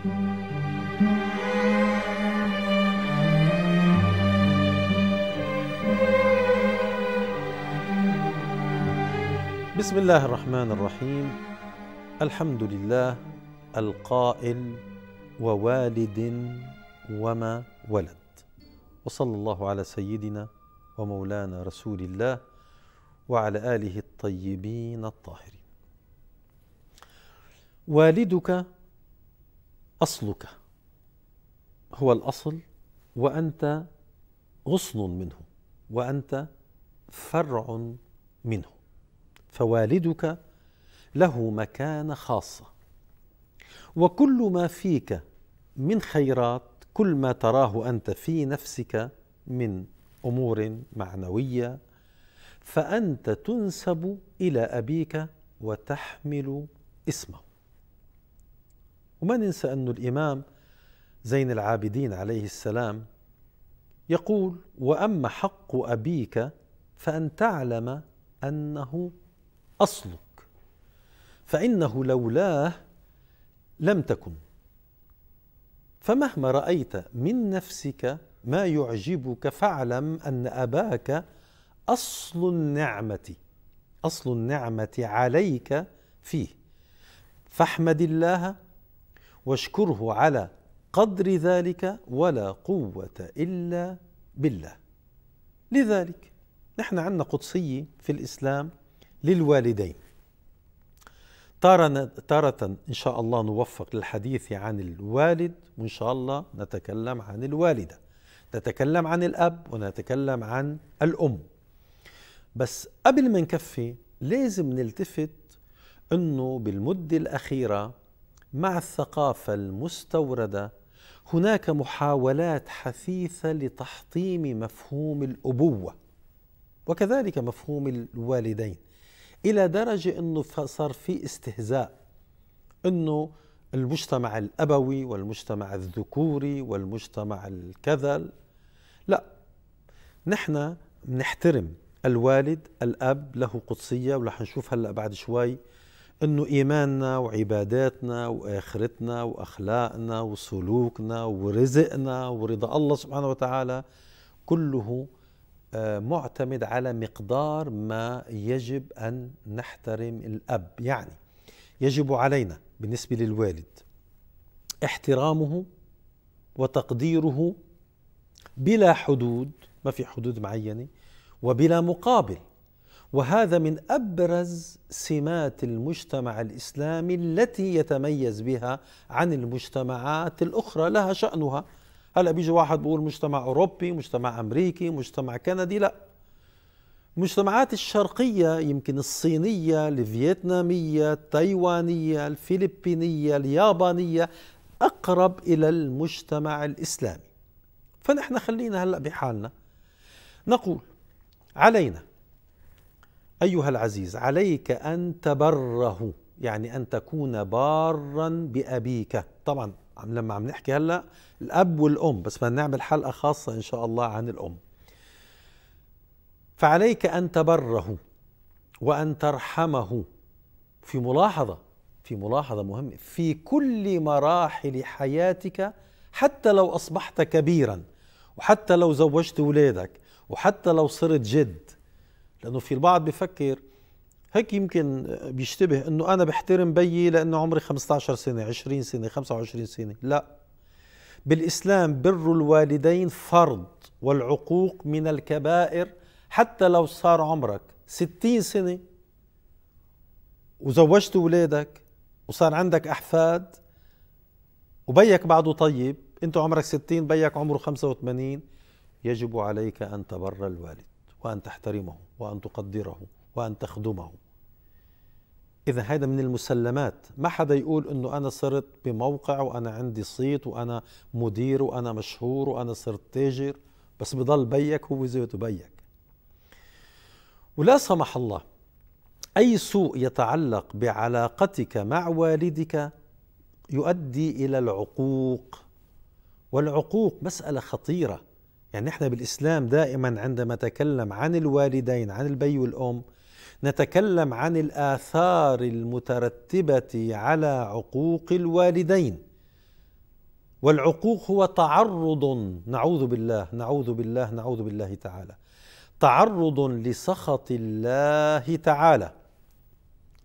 بسم الله الرحمن الرحيم الحمد لله القائل ووالد وما ولد وصلى الله على سيدنا ومولانا رسول الله وعلى اله الطيبين الطاهرين والدك اصلك هو الاصل وانت غصن منه وانت فرع منه فوالدك له مكانه خاصه وكل ما فيك من خيرات كل ما تراه انت في نفسك من امور معنويه فانت تنسب الى ابيك وتحمل اسمه وما ننسى أن الإمام زين العابدين عليه السلام يقول وأما حق أبيك فأن تعلم أنه أصلك فإنه لولاه لم تكن فمهما رأيت من نفسك ما يعجبك فاعلم أن أباك أصل النعمة أصل النعمة عليك فيه فاحمد الله واشكره على قدر ذلك ولا قوة إلا بالله لذلك نحن عندنا قدسية في الإسلام للوالدين تارة, تارة إن شاء الله نوفق للحديث عن الوالد وإن شاء الله نتكلم عن الوالدة نتكلم عن الأب ونتكلم عن الأم بس قبل ما نكفي لازم نلتفت أنه بالمدة الأخيرة مع الثقافة المستوردة هناك محاولات حثيثة لتحطيم مفهوم الأبوة وكذلك مفهوم الوالدين إلى درجة أنه صار في استهزاء أنه المجتمع الأبوي والمجتمع الذكوري والمجتمع الكذا لا نحن نحترم الوالد الأب له قدسية ورح نشوف هلأ بعد شوي انه ايماننا وعباداتنا واخرتنا واخلاقنا وسلوكنا ورزقنا ورضا الله سبحانه وتعالى كله آه، معتمد على مقدار ما يجب ان نحترم الاب يعني يجب علينا بالنسبه للوالد احترامه وتقديره بلا حدود ما في حدود معينه وبلا مقابل وهذا من ابرز سمات المجتمع الاسلامي التي يتميز بها عن المجتمعات الاخرى لها شانها هلا بيجي واحد بيقول مجتمع اوروبي مجتمع امريكي مجتمع كندي لا المجتمعات الشرقية يمكن الصينية الفيتنامية التايوانية الفلبينية اليابانية أقرب إلى المجتمع الإسلامي فنحن خلينا هلأ بحالنا نقول علينا أيها العزيز عليك أن تبره يعني أن تكون بارا بأبيك طبعا لما عم نحكي هلأ الأب والأم بس بدنا نعمل حلقة خاصة إن شاء الله عن الأم فعليك أن تبره وأن ترحمه في ملاحظة في ملاحظة مهمة في كل مراحل حياتك حتى لو أصبحت كبيرا وحتى لو زوجت ولادك وحتى لو صرت جد لانه في البعض بفكر هيك يمكن بيشتبه انه انا بحترم بيي لانه عمري 15 سنه 20 سنه 25 سنه لا بالاسلام بر الوالدين فرض والعقوق من الكبائر حتى لو صار عمرك 60 سنه وزوجت اولادك وصار عندك احفاد وبيك بعده طيب انت عمرك 60 بيك عمره 85 يجب عليك ان تبر الوالد وأن تحترمه وأن تقدره وأن تخدمه إذا هذا من المسلمات ما حدا يقول أنه أنا صرت بموقع وأنا عندي صيت وأنا مدير وأنا مشهور وأنا صرت تاجر بس بضل بيك هو ذاته بيك ولا سمح الله أي سوء يتعلق بعلاقتك مع والدك يؤدي إلى العقوق والعقوق مسألة خطيرة يعني احنا بالاسلام دائما عندما نتكلم عن الوالدين عن البي والام نتكلم عن الاثار المترتبه على عقوق الوالدين والعقوق هو تعرض نعوذ بالله نعوذ بالله نعوذ بالله تعالى تعرض لسخط الله تعالى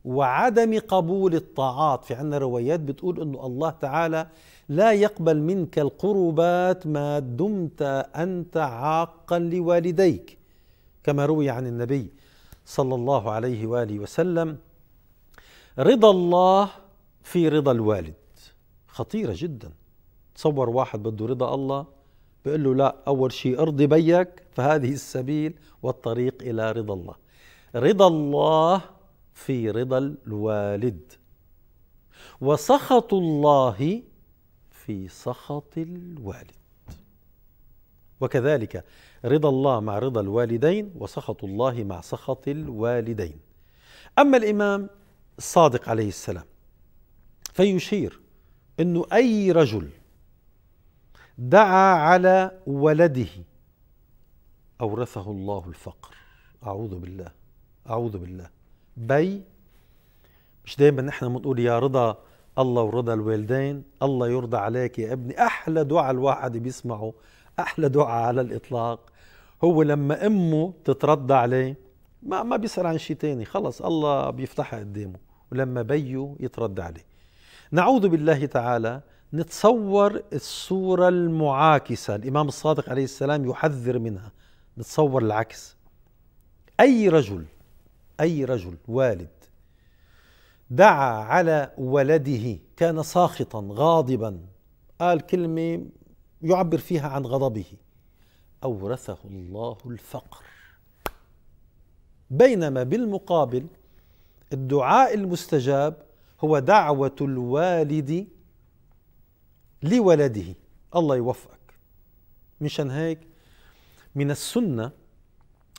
وعدم قبول الطاعات في عندنا روايات بتقول انه الله تعالى لا يقبل منك القربات ما دمت انت عاقا لوالديك كما روي عن النبي صلى الله عليه واله وسلم رضا الله في رضا الوالد خطيره جدا تصور واحد بده رضا الله بيقول له لا اول شيء ارضي بيك فهذه السبيل والطريق الى رضا الله رضا الله في رضا الوالد وسخط الله في سخط الوالد وكذلك رضا الله مع رضا الوالدين وسخط الله مع سخط الوالدين أما الإمام الصادق عليه السلام فيشير أنه أي رجل دعا على ولده أورثه الله الفقر أعوذ بالله أعوذ بالله بي مش دايما نحن بنقول يا رضا الله ورضا الوالدين الله يرضى عليك يا ابني احلى دعاء الواحد بيسمعه احلى دعاء على الاطلاق هو لما امه تترضى عليه ما ما بيسال عن شيء تاني خلص الله بيفتحها قدامه ولما بيه يترضى عليه نعوذ بالله تعالى نتصور الصورة المعاكسة الإمام الصادق عليه السلام يحذر منها نتصور العكس أي رجل أي رجل والد دعا على ولده كان ساخطا غاضبا قال كلمة يعبر فيها عن غضبه أورثه الله الفقر بينما بالمقابل الدعاء المستجاب هو دعوة الوالد لولده الله يوفقك مشان هيك من السنه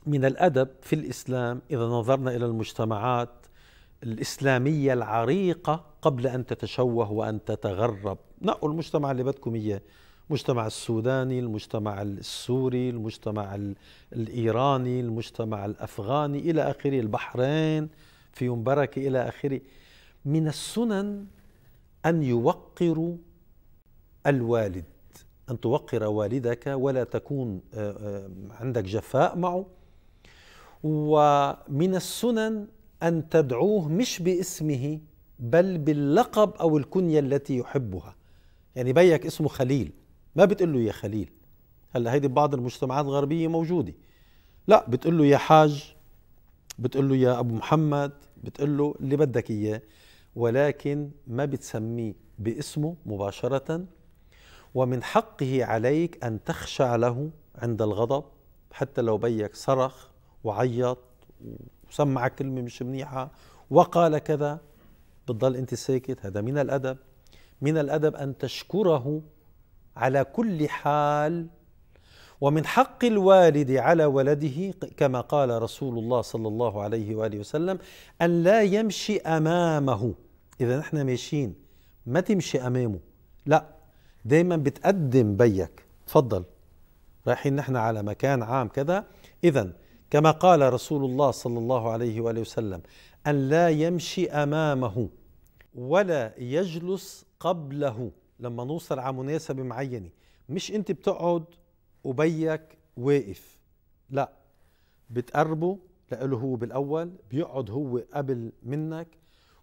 من الادب في الاسلام اذا نظرنا الى المجتمعات الاسلاميه العريقه قبل ان تتشوه وان تتغرب، نقوا المجتمع اللي بدكم اياه، المجتمع السوداني، المجتمع السوري، المجتمع الايراني، المجتمع الافغاني الى اخره، البحرين فيهم بركه الى اخره. من السنن ان يوقروا الوالد ان توقر والدك ولا تكون آه، آه، عندك جفاء معه ومن السنن أن تدعوه مش باسمه بل باللقب أو الكنية التي يحبها يعني بيك اسمه خليل ما بتقول له يا خليل هلا هيدي ببعض المجتمعات الغربية موجودة لا بتقول له يا حاج بتقول له يا أبو محمد بتقول له اللي بدك إياه ولكن ما بتسميه باسمه مباشرة ومن حقه عليك أن تخشع له عند الغضب حتى لو بيك صرخ وعيط وسمع كلمة مش منيحة وقال كذا بتضل أنت ساكت هذا من الأدب من الأدب أن تشكره على كل حال ومن حق الوالد على ولده كما قال رسول الله صلى الله عليه واله وسلم ان لا يمشي امامه اذا نحن ماشيين ما تمشي امامه لا دائما بتقدم بيك تفضل رايحين نحن على مكان عام كذا اذا كما قال رسول الله صلى الله عليه واله وسلم ان لا يمشي امامه ولا يجلس قبله لما نوصل على مناسبه معينه مش انت بتقعد وبيك واقف لا بتقربه لإله هو بالاول بيقعد هو قبل منك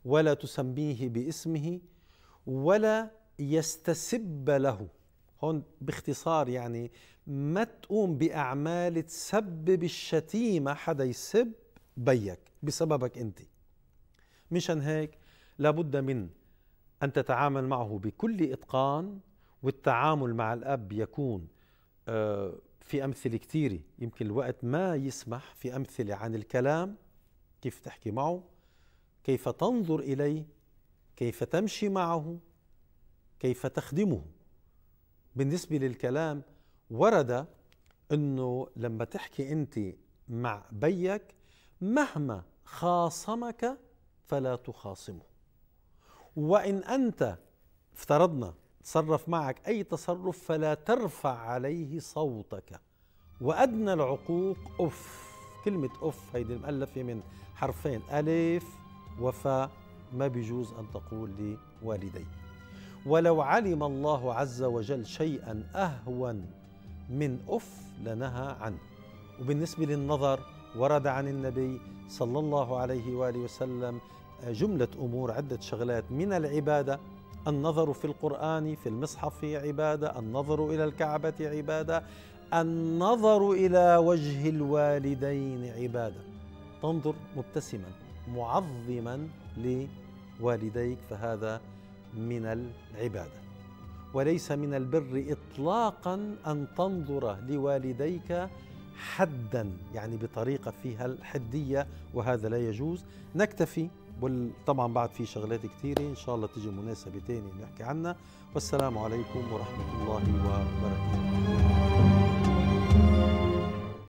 ولا تسميه باسمه ولا يستسب له هون باختصار يعني ما تقوم باعمال تسبب الشتيمه حدا يسب بيك بسببك انت مشان هيك لابد من ان تتعامل معه بكل اتقان والتعامل مع الاب يكون آه، في امثله كثيره يمكن الوقت ما يسمح في امثله عن الكلام كيف تحكي معه كيف تنظر اليه كيف تمشي معه كيف تخدمه بالنسبة للكلام ورد أنه لما تحكي أنت مع بيك مهما خاصمك فلا تخاصمه وإن أنت افترضنا تصرف معك أي تصرف فلا ترفع عليه صوتك وأدنى العقوق أف كلمة أف هيدي المؤلفة من حرفين ألف وفاء ما بيجوز أن تقول لوالديك ولو علم الله عز وجل شيئا اهون من اف لنهى عنه وبالنسبه للنظر ورد عن النبي صلى الله عليه واله وسلم جمله امور عده شغلات من العباده النظر في القران في المصحف عباده النظر الى الكعبه عباده النظر الى وجه الوالدين عباده تنظر مبتسما معظما لوالديك فهذا من العباده وليس من البر اطلاقا ان تنظر لوالديك حدا يعني بطريقه فيها الحديه وهذا لا يجوز نكتفي طبعا بعد في شغلات كثيره ان شاء الله تجي مناسبه ثانيه نحكي عنها والسلام عليكم ورحمه الله وبركاته